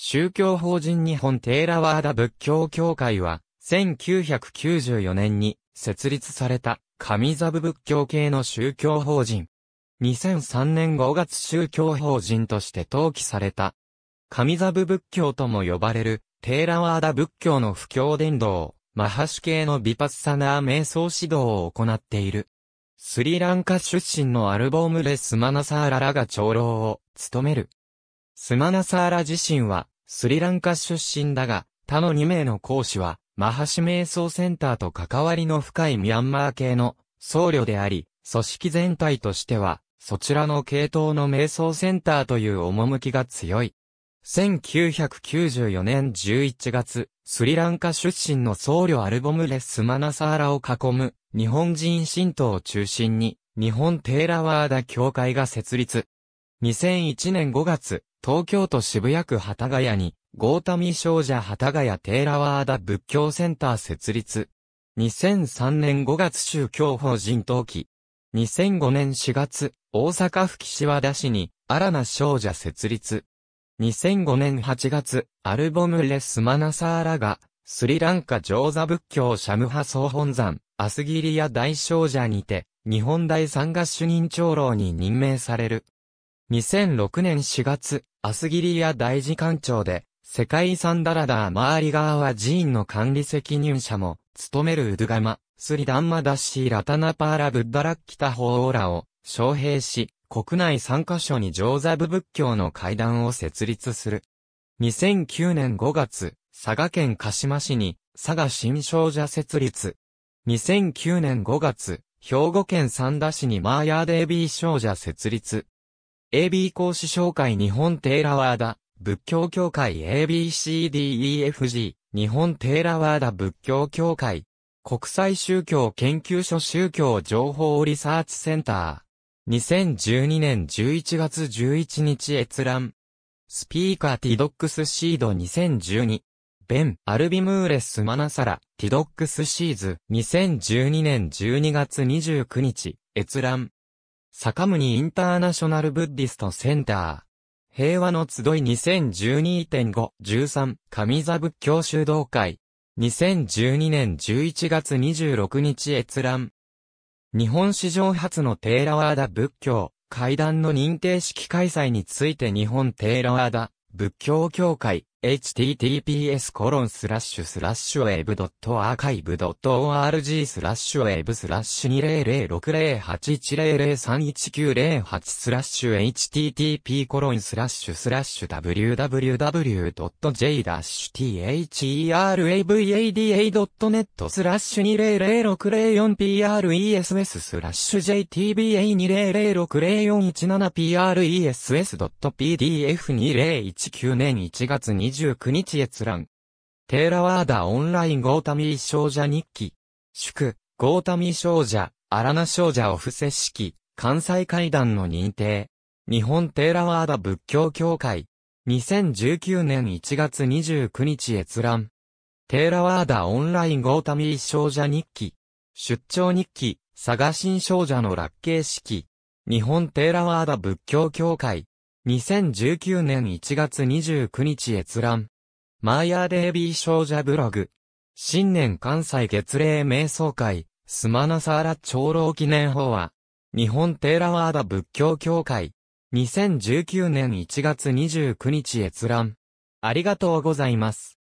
宗教法人日本テーラワーダ仏教協会は、1994年に設立された神座部仏教系の宗教法人。2003年5月宗教法人として登記された。神座部仏教とも呼ばれるテーラワーダ仏教の布教伝道、マハシ系のビパッサナー瞑想指導を行っている。スリランカ出身のアルボームレスマナサーララが長老を務める。スマナサーラ自身は、スリランカ出身だが、他の2名の講師は、マハシ瞑想センターと関わりの深いミャンマー系の僧侶であり、組織全体としては、そちらの系統の瞑想センターという趣が強い。1994年11月、スリランカ出身の僧侶アルボムレスマナサーラを囲む日本人信徒を中心に日本テーラワーダ協会が設立。2001年5月、東京都渋谷区幡ヶ谷に、ゴータミ少女幡ヶ谷テーラワーダ仏教センター設立。2003年5月宗教法人登記。2005年4月、大阪府岸和田市に、ラナ少女設立。2005年8月、アルボムレスマナサーラが、スリランカ上座仏教シャム派総本山、アスギリア大少女にて、日本大三合主任長老に任命される。2006年4月、アスギリア大事館長で、世界遺産ダラダー周り側は寺院の管理責任者も、務めるウドガマ、スリダンマダッシーラタナパーラブッダラッキタホーオーラを、招聘し、国内3カ所に上座部仏教の会談を設立する。2009年5月、佐賀県鹿島市に、佐賀新商社設立。2009年5月、兵庫県三田市にマーヤーデービー商社設立。AB 講師紹介日本テーラワーダ、仏教協会 ABCDEFG、日本テーラワーダ仏教協会、国際宗教研究所宗教情報リサーチセンター、2012年11月11日閲覧、スピーカーティドックスシード2012、ベン・アルビムーレス・マナサラ、ティドックスシーズ2012年12月29日、閲覧。坂国インターナショナルブッディストセンター。平和の集い2012.5-13上座仏教修道会。2012年11月26日閲覧。日本史上初のテーラワーダ仏教会談の認定式開催について日本テーラワーダ仏教協会 https コロンスラッシュスラッシュウェブドットアーカイブドット org スラッシュウェブスラッシュ20060810031908スラッシュ http コロンスラッシュスラッシュ www.j-therava.net スラッシュ 200604press スラッシュ jtba20060417press.pdf2019 年1月2 29日閲覧。テーラワーダオンラインゴータミー少女日記。祝、ゴータミー少女、アラナ少女オフセ式、関西会談の認定。日本テーラワーダ仏教協会。2019年1月29日閲覧。テーラワーダオンラインゴータミー少女日記。出張日記、佐賀新少女の落慶式。日本テーラワーダ仏教協会。2019年1月29日閲覧。マーヤーデービー少女ブログ。新年関西月齢瞑想会、スマナサーラ長老記念法は、日本テーラワーダ仏教協会。2019年1月29日閲覧。ありがとうございます。